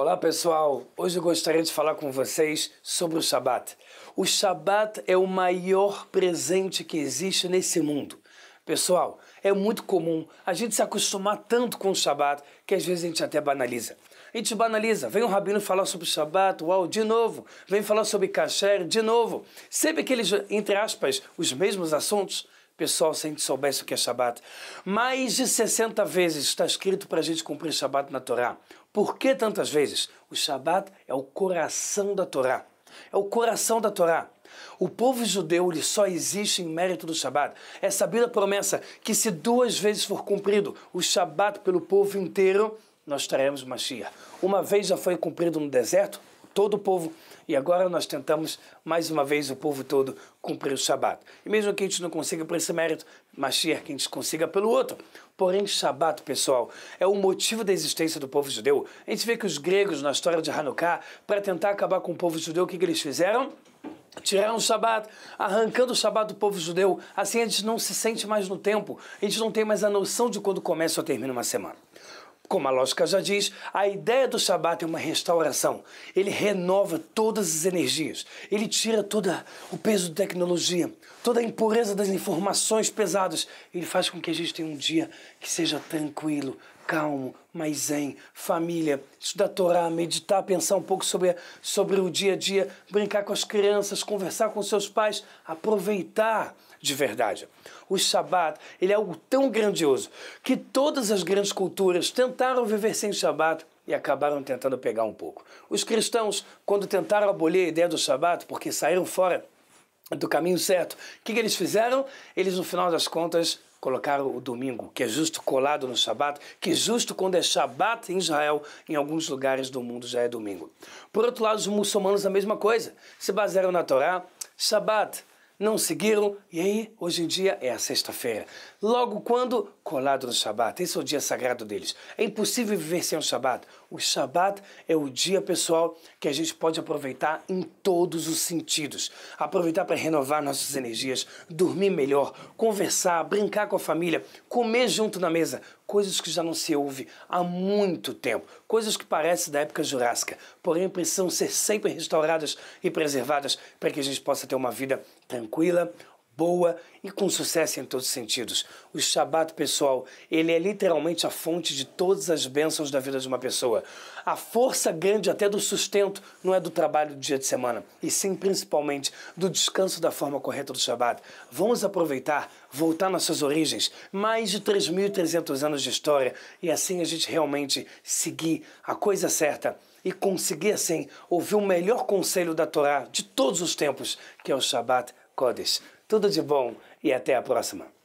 Olá pessoal, hoje eu gostaria de falar com vocês sobre o Shabat. O Shabat é o maior presente que existe nesse mundo. Pessoal, é muito comum a gente se acostumar tanto com o Shabat que às vezes a gente até banaliza. A gente banaliza, vem o rabino falar sobre o Shabat, uau, de novo, vem falar sobre kasher, de novo. Sempre aqueles, entre aspas, os mesmos assuntos pessoal se a gente soubesse o que é Shabat. Mais de 60 vezes está escrito para a gente cumprir Shabat na Torá. Por que tantas vezes? O Shabat é o coração da Torá. É o coração da Torá. O povo judeu ele só existe em mérito do Shabat. É sabida a promessa que se duas vezes for cumprido o Shabat pelo povo inteiro, nós teremos Mashiach. Uma vez já foi cumprido no deserto, todo o povo. E agora nós tentamos, mais uma vez, o povo todo cumprir o Shabat. E mesmo que a gente não consiga por esse mérito, Mashiach, que a gente consiga pelo outro. Porém, Shabat, pessoal, é o motivo da existência do povo judeu. A gente vê que os gregos, na história de Hanukkah, para tentar acabar com o povo judeu, o que, que eles fizeram? Tiraram o Shabat, arrancando o Shabat do povo judeu. Assim a gente não se sente mais no tempo, a gente não tem mais a noção de quando começa ou termina uma semana. Como a lógica já diz, a ideia do Shabat é uma restauração. Ele renova todas as energias. Ele tira todo o peso da tecnologia, toda a impureza das informações pesadas. Ele faz com que a gente tenha um dia que seja tranquilo, calmo, mais zen, família, estudar Torá, meditar, pensar um pouco sobre, sobre o dia a dia, brincar com as crianças, conversar com seus pais, aproveitar de verdade. O Shabat ele é algo tão grandioso que todas as grandes culturas tentaram viver sem Shabat e acabaram tentando pegar um pouco. Os cristãos, quando tentaram abolir a ideia do Shabat, porque saíram fora do caminho certo, o que, que eles fizeram? Eles, no final das contas, colocar o domingo, que é justo colado no Shabat, que é justo quando é Shabat em Israel, em alguns lugares do mundo já é domingo. Por outro lado, os muçulmanos a mesma coisa, se basearam na Torá, Shabat, não seguiram, e aí hoje em dia é a sexta-feira. Logo quando? Colado no Shabat. Esse é o dia sagrado deles. É impossível viver sem o Shabat. O Shabat é o dia, pessoal, que a gente pode aproveitar em todos os sentidos. Aproveitar para renovar nossas energias, dormir melhor, conversar, brincar com a família, comer junto na mesa, coisas que já não se ouve há muito tempo, coisas que parecem da época jurássica, porém precisam ser sempre restauradas e preservadas para que a gente possa ter uma vida tranquila, boa e com sucesso em todos os sentidos. O Shabat, pessoal, ele é literalmente a fonte de todas as bênçãos da vida de uma pessoa. A força grande até do sustento não é do trabalho do dia de semana, e sim principalmente do descanso da forma correta do Shabat. Vamos aproveitar, voltar nas suas origens, mais de 3.300 anos de história, e assim a gente realmente seguir a coisa certa e conseguir assim ouvir o melhor conselho da Torá de todos os tempos, que é o Shabat Kodesh. Tudo de bom e até a próxima.